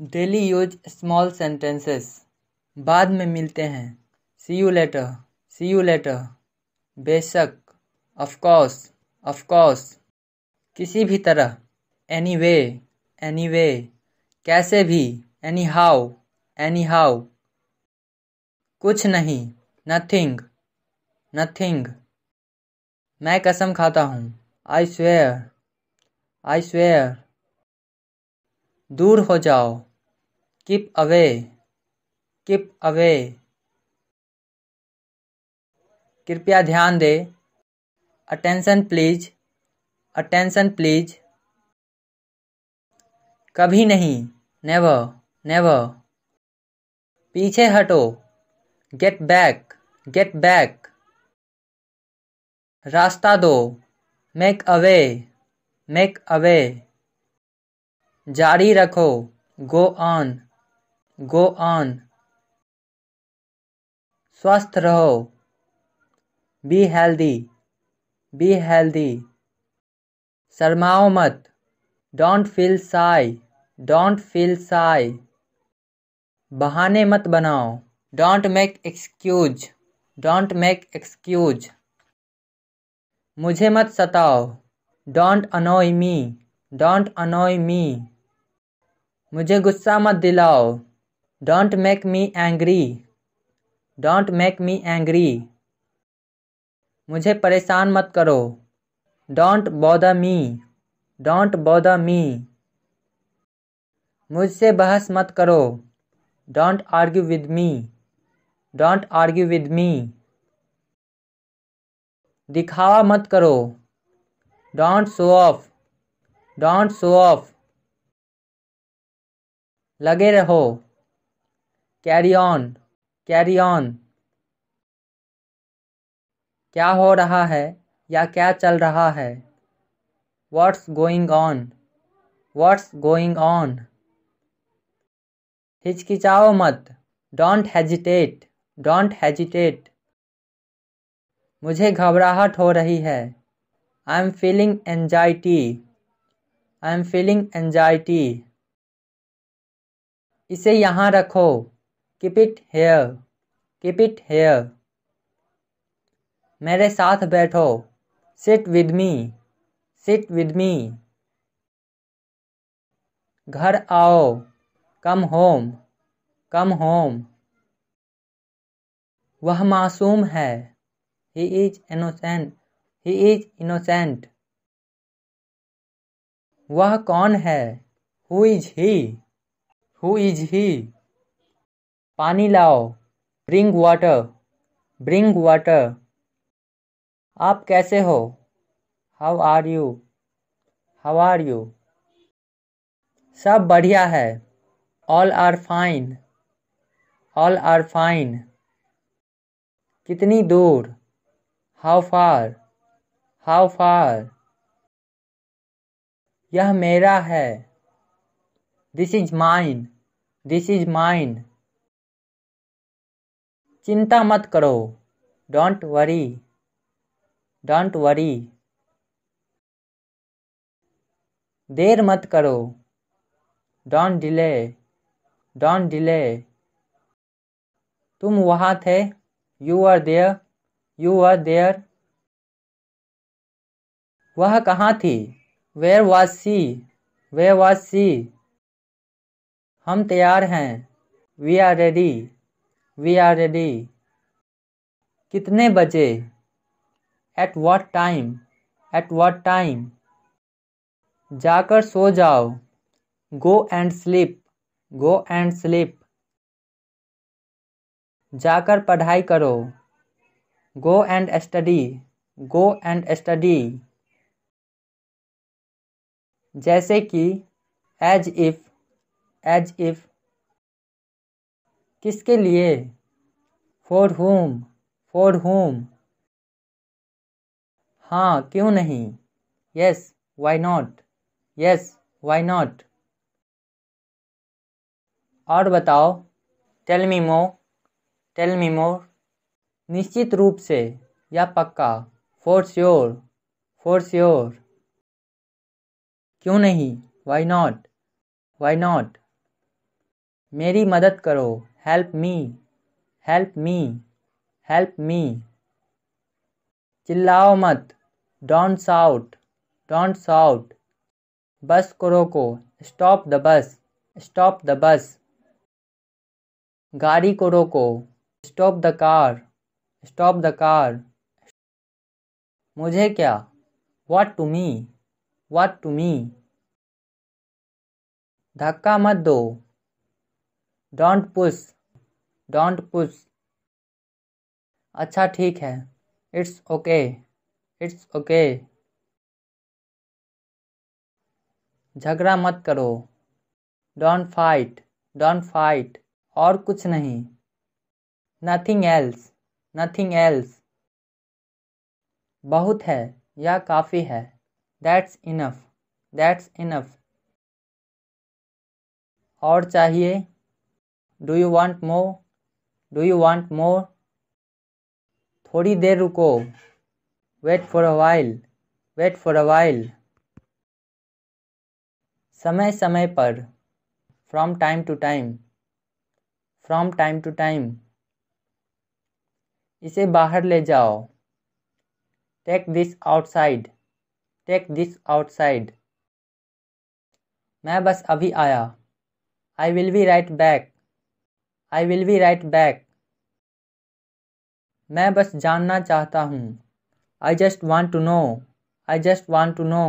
daily use small sentences बाद में मिलते हैं see you later see you later बेशक ऑफकोर्स ऑफकोर्स किसी भी तरह एनी वे एनी वे कैसे भी एनी हाउ एनी हाउ कुछ नहीं नथिंग नथिंग मैं कसम खाता हूँ आई स्वेयर आई स्वेयर दूर हो जाओ किप अवे किप अवे कृपया ध्यान दे अटेंशन प्लीज अटेंशन प्लीज कभी नहीं नेवर नेवर पीछे हटो गेट बैक गेट बैक रास्ता दो मेक अवे मेक अवे जारी रखो गो ऑन गो ऑन स्वस्थ रहो बी हेल्दी बी हेल्दी शर्माओ मत don't feel shy don't feel shy बहाने मत बनाओ don't make excuse don't make excuse मुझे मत सताओ डोंट अनोय मी डोंट अनोय मी मुझे गुस्सा मत दिलाओ don't make me angry don't make me angry मुझे परेशान मत करो डोंट बौदा मी डोंट बौदा मी मुझसे बहस मत करो don't argue with me don't argue with me दिखावा मत करो don't show off don't show off लगे रहो कैरी ऑन कैरी ऑन क्या हो रहा है या क्या चल रहा है what's going on what's going on हिचकिचाओ मत डोंट हेजिटेट डोंट हेजिटेट मुझे घबराहट हो रही है I am feeling anxiety I am feeling anxiety इसे यहाँ रखो keep it here keep it here मेरे साथ बैठो sit with me sit with me घर आओ कम होम कम होम वह मासूम है he is innocent he is innocent वह कौन है who is he who is he पानी लाओ ब्रिंग वाटर ब्रिंग वाटर आप कैसे हो how are you how are you सब बढ़िया है all are fine all are fine कितनी दूर हाउ फार हाउ फार यह मेरा है this is mine this is mine चिंता मत करो डोंट वरी डोंट वरी देर मत करो डोंट डिले डोंट डिले तुम वहाँ थे you are there you are there वह कहाँ थी where was she where was she हम तैयार हैं we are ready we are ready कितने बजे at what time eight what time जाकर सो जाओ go and sleep go and sleep जाकर पढ़ाई करो go and study go and study जैसे कि एज इफ़ एज इफ किसके लिए फॉर होम फॉर होम हाँ क्यों नहीं yes why not yes why not और बताओ टेल मी मोर टेल मी मोर निश्चित रूप से या पक्का फोर श्योर फोर श्योर क्यों नहीं वाई नॉट वाई नॉट मेरी मदद करो help me help me help me चिल्लाओ मत डोंट साउट डोंट साउट बस करो को stop the bus stop the bus गाड़ी को रोको stop the car stop the car मुझे क्या वाट to me watt to me धक्का मत दो डोंट पुश डोंट पुश अच्छा ठीक है इट्स ओके इट्स ओके झगड़ा मत करो डोंट फाइट डोंट फाइट और कुछ नहीं नथिंग एल्स नथिंग एल्स बहुत है या काफ़ी है दैट्स इनफ दैट्स इनफ और चाहिए do you want more do you want more थोड़ी देर रुको wait for a while wait for a while समय समय पर from time to time from time to time इसे बाहर ले जाओ take this outside take this outside मैं बस अभी आया I will be right back I will be right back मैं बस जानना चाहता हूँ I just want to know I just want to no